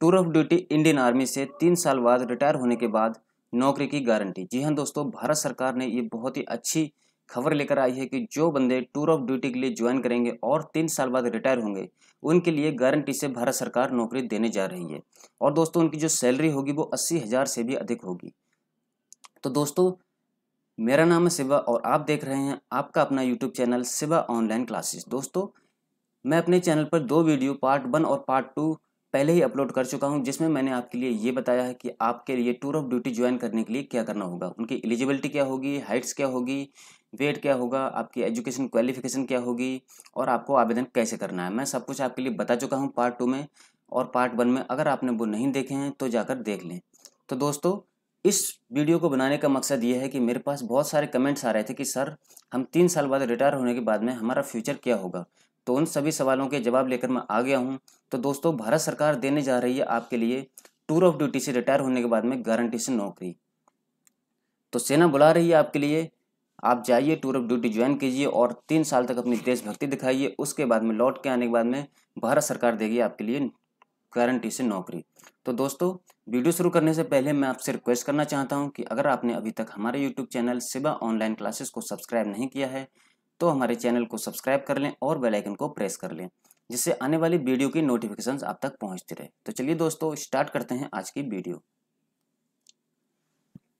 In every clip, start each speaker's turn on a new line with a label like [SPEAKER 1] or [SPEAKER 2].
[SPEAKER 1] tour of duty Indian army से तीन साल बाद रिटायर होने के बाद नौकरी की गारंटी जी हाँ दोस्तों भारत सरकार ने ये बहुत ही अच्छी खबर लेकर आई है कि जो बंदे टूर ऑफ ड्यूटी के लिए ज्वाइन करेंगे और तीन साल बाद रिटायर होंगे उनके लिए गारंटी से भारत सरकार नौकरी देने जा रही है और दोस्तों उनकी जो सैलरी होगी वो अस्सी हज़ार से भी अधिक होगी तो दोस्तों मेरा नाम है शिवा और आप देख रहे हैं आपका अपना YouTube channel Shiva online classes दोस्तों मैं अपने चैनल पर दो वीडियो पार्ट वन और पार्ट टू पहले ही अपलोड कर चुका हूं जिसमें मैंने आपके लिए ये बताया है कि आपके लिए टूर ऑफ ड्यूटी ज्वाइन करने के लिए क्या करना होगा उनकी एलिजिबिलिटी क्या होगी हाइट्स क्या होगी वेट क्या होगा आपकी एजुकेशन क्वालिफिकेशन क्या होगी और आपको आवेदन कैसे करना है मैं सब कुछ आपके लिए बता चुका हूँ पार्ट टू में और पार्ट वन में अगर आपने वो नहीं देखे हैं तो जाकर देख लें तो दोस्तों इस वीडियो को बनाने का मकसद ये है कि मेरे पास बहुत सारे कमेंट्स आ रहे थे कि सर हम तीन साल बाद रिटायर होने के बाद में हमारा फ्यूचर क्या होगा तो उन सभी सवालों के जवाब लेकर मैं आ गया हूँ तो दोस्तों भारत सरकार देने जा रही है आपके लिए टूर ऑफ ड्यूटी से रिटायर होने के बाद में गारंटी से नौकरी तो सेना बुला रही है आपके लिए आप जाइए टूर ऑफ ड्यूटी ज्वाइन कीजिए और तीन साल तक अपनी देशभक्ति दिखाइए उसके बाद में लौट के आने के बाद में भारत सरकार देगी आपके लिए गारंटी से नौकरी तो दोस्तों वीडियो शुरू करने से पहले मैं आपसे रिक्वेस्ट करना चाहता हूं कि अगर आपने अभी तक हमारे YouTube channel Siba online classes को सब्सक्राइब नहीं किया है तो हमारे चैनल को सब्सक्राइब कर लें और बेलाइकन को प्रेस कर लें जिससे आने वाली वीडियो की नोटिफिकेशन आप तक पहुंचती रहे तो चलिए दोस्तों स्टार्ट करते हैं आज की वीडियो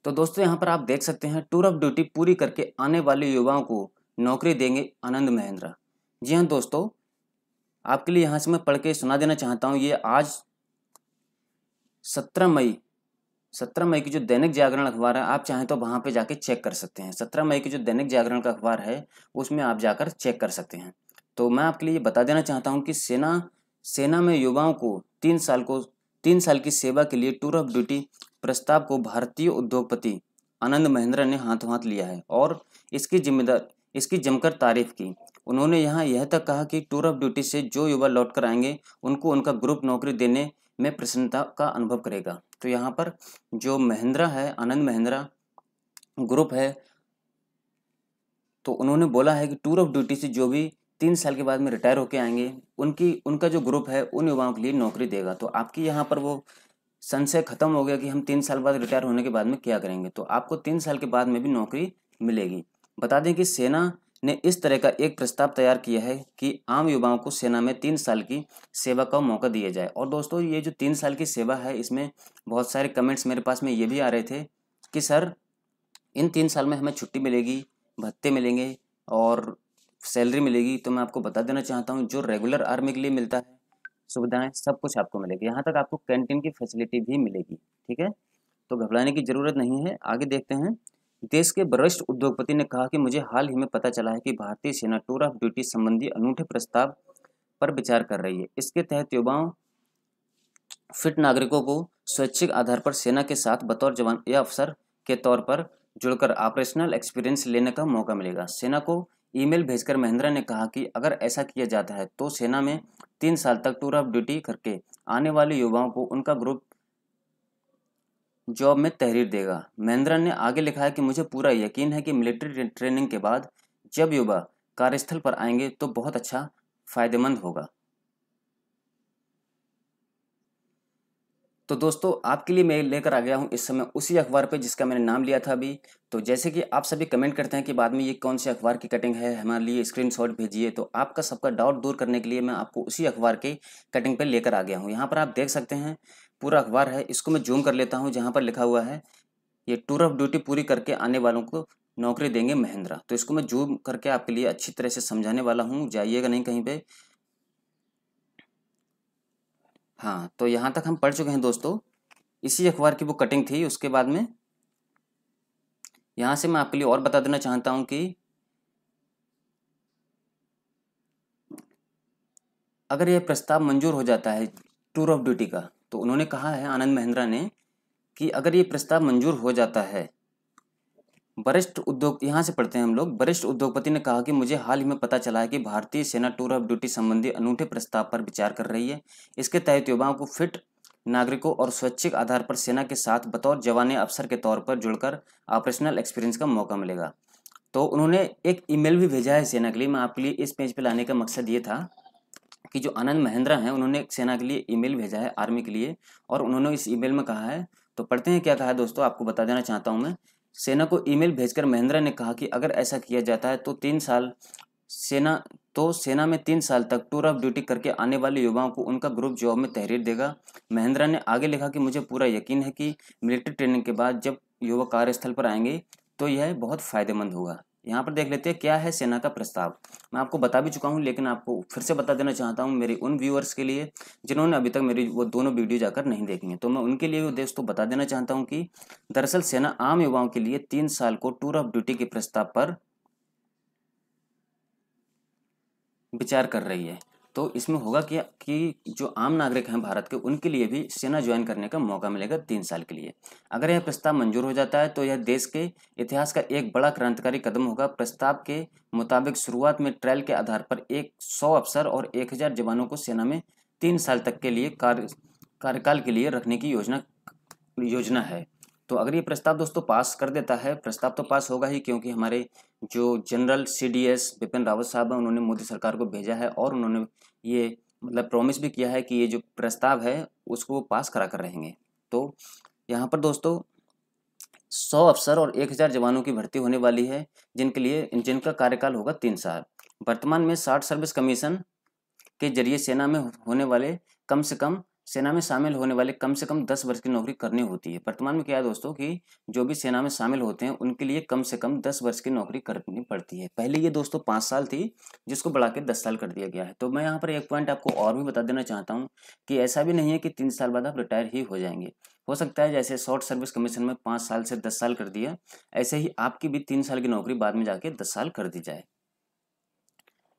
[SPEAKER 1] तो दोस्तों यहाँ पर आप देख सकते हैं टूर ऑफ ड्यूटी पूरी करके आने वाले युवाओं को नौकरी देंगे आनंद महेंद्रा जी हाँ दोस्तों आपके लिए यहाँ से मैं पढ़ के सुना देना चाहता हूँ ये आज सत्रह मई सत्रह मई की जो दैनिक जागरण अखबार है आप चाहें तो वहाँ पे जाके चेक कर सकते हैं सत्रह मई की जो दैनिक जागरण का अखबार है उसमें आप जाकर चेक कर सकते हैं तो मैं आपके लिए बता देना चाहता हूँ कि सेना सेना में युवाओं को तीन साल को तीन साल की सेवा के लिए टूर ऑफ ड्यूटी प्रस्ताव को भारतीय उद्योगपति आनंद महिंद्रा ने हाथों हाथ लिया है और इसकी जिम्मेदार इसकी जमकर तारीफ की उन्होंने यहाँ यह तक कहा कि टूर ऑफ ड्यूटी से जो युवा लौट कर आएंगे उनको उनका ग्रुप नौकरी देने में प्रसन्नता का अनुभव करेगा तो यहाँ पर जो महिंद्रा है आनंद महिंद्रा ग्रुप है तो उन्होंने बोला है कि टूर ऑफ ड्यूटी से जो भी तीन साल के बाद में रिटायर होके आएंगे उनकी उनका जो ग्रुप है उन युवाओं के लिए नौकरी देगा तो आपकी यहाँ पर वो संशय खत्म हो गया कि हम तीन साल बाद रिटायर होने के बाद में क्या करेंगे तो आपको तीन साल के बाद में भी नौकरी मिलेगी बता दें कि सेना ने इस तरह का एक प्रस्ताव तैयार किया है कि आम युवाओं को सेना में तीन साल की सेवा का मौका दिया जाए और दोस्तों ये जो तीन साल की सेवा है इसमें बहुत सारे कमेंट्स मेरे पास में ये भी आ रहे थे कि सर इन तीन साल में हमें छुट्टी मिलेगी भत्ते मिलेंगे और सैलरी मिलेगी तो मैं आपको बता देना चाहता हूँ जो रेगुलर आर्मी के लिए मिलता है सुविधाएं सब कुछ आपको मिलेगी यहाँ तक आपको कैंटीन की फैसिलिटी भी मिलेगी ठीक है तो घबराने की जरूरत नहीं है आगे देखते हैं देश के वरिष्ठ उद्योगपति ने कहा कि मुझे हाल ही में पता चला है कि भारतीय सेना टूर ऑफ ड्यूटी संबंधी अनूठे प्रस्ताव पर विचार कर रही है इसके तहत युवाओं फिट नागरिकों को स्वैच्छिक आधार पर सेना के साथ बतौर जवान या अफसर के तौर पर जुड़कर ऑपरेशनल एक्सपीरियंस लेने का मौका मिलेगा सेना को ईमेल भेजकर महिंद्रा ने कहा कि अगर ऐसा किया जाता है तो सेना में तीन साल तक टूर ऑफ ड्यूटी करके आने वाले युवाओं को उनका ग्रुप जॉब में तहरीर देगा महिंद्रा ने आगे लिखा है कि मुझे पूरा यकीन है कि मिलिट्री ट्रेनिंग के बाद जब युवा कार्यस्थल पर आएंगे तो बहुत अच्छा फायदेमंद होगा तो दोस्तों आपके लिए मैं लेकर आ गया हूँ इस समय उसी अखबार पे जिसका मैंने नाम लिया था अभी तो जैसे कि आप सभी कमेंट करते हैं कि बाद में ये कौन से अखबार की कटिंग है हमारे लिए स्क्रीनशॉट भेजिए तो आपका सबका डाउट दूर करने के लिए मैं आपको उसी अखबार की कटिंग पे लेकर आ गया हूँ यहाँ पर आप देख सकते हैं पूरा अखबार है इसको मैं जूम कर लेता हूँ जहाँ पर लिखा हुआ है ये टूर ऑफ ड्यूटी पूरी करके आने वालों को नौकरी देंगे महिंद्रा तो इसको मैं जूम करके आपके लिए अच्छी तरह से समझाने वाला हूँ जाइएगा नहीं कहीं पर हाँ तो यहाँ तक हम पढ़ चुके हैं दोस्तों इसी अखबार की वो कटिंग थी उसके बाद में यहाँ से मैं आपके लिए और बता देना चाहता हूँ कि अगर यह प्रस्ताव मंजूर हो जाता है टूर ऑफ ड्यूटी का तो उन्होंने कहा है आनंद महिंद्रा ने कि अगर ये प्रस्ताव मंजूर हो जाता है वरिष्ठ उद्योग यहाँ से पढ़ते हैं हम लोग वरिष्ठ उद्योगपति ने कहा कि मुझे हाल ही में पता चला है कि भारतीय सेना टूर ऑफ ड्यूटी संबंधी अनूठे प्रस्ताव पर विचार कर रही है इसके तहत युवाओं को फिट नागरिकों और स्वैच्छिक आधार पर सेना के साथ बतौर जवान अफसर के तौर पर जुड़कर ऑपरेशनल एक्सपीरियंस का मौका मिलेगा तो उन्होंने एक ईमेल भी भेजा है सेना के लिए मैं आपके लिए इस पेज पे लाने का मकसद ये था कि जो आनंद महिंद्रा हैं उन्होंने सेना के लिए ईमेल भेजा है आर्मी के लिए और उन्होंने इस ईमेल में कहा है तो पढ़ते हैं क्या कहा है दोस्तों आपको बता देना चाहता हूँ मैं सेना को ईमेल भेजकर महिंद्रा ने कहा कि अगर ऐसा किया जाता है तो तीन साल सेना तो सेना में तीन साल तक टूर ऑफ ड्यूटी करके आने वाले युवाओं को उनका ग्रुप जॉब में तहरीर देगा महिंद्रा ने आगे लिखा कि मुझे पूरा यकीन है कि मिलिट्री ट्रेनिंग के बाद जब युवा कार्यस्थल पर आएंगे तो यह बहुत फ़ायदेमंद होगा यहाँ पर देख लेते हैं क्या है सेना का प्रस्ताव मैं आपको बता भी चुका हूँ लेकिन आपको फिर से बता देना चाहता हूँ मेरे उन व्यूअर्स के लिए जिन्होंने अभी तक मेरी वो दोनों वीडियो जाकर नहीं देखी हैं तो मैं उनके लिए तो बता देना चाहता हूँ कि दरअसल सेना आम युवाओं के लिए तीन साल को टूर ऑफ ड्यूटी के प्रस्ताव पर विचार कर रही है तो इसमें होगा क्या कि जो आम नागरिक हैं भारत के उनके लिए भी सेना ज्वाइन करने का मौका मिलेगा तीन साल के लिए अगर यह प्रस्ताव मंजूर हो जाता है तो यह देश के इतिहास का एक बड़ा क्रांतिकारी कदम होगा प्रस्ताव के मुताबिक शुरुआत में ट्रायल के आधार पर एक सौ अफसर और एक हज़ार जवानों को सेना में तीन साल तक के लिए कार्य कार्यकाल के लिए रखने की योजना योजना है तो अगर ये प्रस्ताव दोस्तों पास कर देता है प्रस्ताव तो पास होगा ही क्योंकि हमारे जो general CDS D S Bipin Rawat साहब हैं उन्होंने मोदी सरकार को भेजा है और उन्होंने ये मतलब प्रॉमिस भी किया है कि ये जो प्रस्ताव है उसको वो पास करा कर रहेंगे तो यहाँ पर दोस्तों सौ अफसर और एक हज़ार जवानों की भर्ती होने वाली है जिनके लिए जिनका कार्यकाल होगा तीन साल वर्तमान में साठ सर्विस कमीशन के जरिए सेना में होने वाले कम से कम सेना में शामिल होने वाले कम से कम दस वर्ष की नौकरी करनी होती है वर्तमान में क्या है दोस्तों कि जो भी सेना में शामिल होते हैं उनके लिए कम से कम दस वर्ष की नौकरी करनी पड़ती है पहले ये दोस्तों पाँच साल थी जिसको बढ़ा के दस साल कर दिया गया है तो मैं यहाँ पर एक पॉइंट आपको और भी बता देना चाहता हूँ कि ऐसा भी नहीं है कि तीन साल बाद आप रिटायर ही हो जाएंगे हो सकता है जैसे शॉर्ट सर्विस कमीशन में पाँच साल से दस साल कर दिया ऐसे ही आपकी भी तीन साल की नौकरी बाद में जाके दस साल कर दी जाए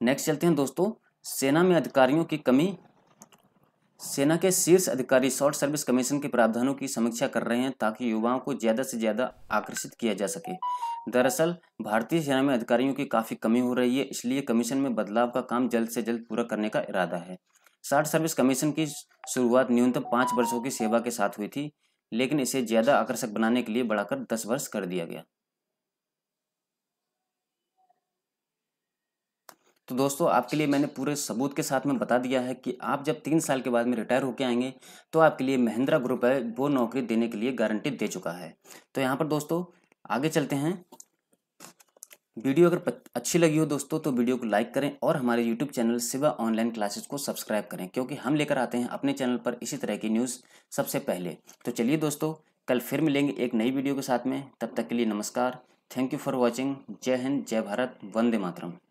[SPEAKER 1] नेक्स्ट चलते हैं दोस्तों सेना में अधिकारियों की कमी सेना के शीर्ष अधिकारी शॉर्ट सर्विस कमीशन के प्रावधानों की समीक्षा कर रहे हैं ताकि युवाओं को ज़्यादा से ज़्यादा आकर्षित किया जा सके दरअसल भारतीय सेना में अधिकारियों की काफ़ी कमी हो रही है इसलिए कमीशन में बदलाव का काम जल्द से जल्द पूरा करने का इरादा है शॉर्ट सर्विस कमीशन की शुरुआत न्यूनतम पांच वर्षों की सेवा के साथ हुई थी लेकिन इसे ज़्यादा आकर्षक बनाने के लिए बढ़ाकर दस वर्ष कर दिया गया तो दोस्तों आपके लिए मैंने पूरे सबूत के साथ में बता दिया है कि आप जब तीन साल के बाद में रिटायर होकर आएंगे तो आपके लिए महिंद्रा ग्रुप है वो नौकरी देने के लिए गारंटी दे चुका है तो यहाँ पर दोस्तों आगे चलते हैं वीडियो अगर अच्छी लगी हो दोस्तों तो वीडियो को लाइक करें और हमारे YouTube channel Siva online classes को सब्सक्राइब करें क्योंकि हम लेकर आते हैं अपने चैनल पर इसी तरह की न्यूज़ सबसे पहले तो चलिए दोस्तों कल फिर मिलेंगे एक नई वीडियो के साथ में तब तक के लिए नमस्कार थैंक यू फॉर वॉचिंग जय हिंद जय भारत वंदे मातरम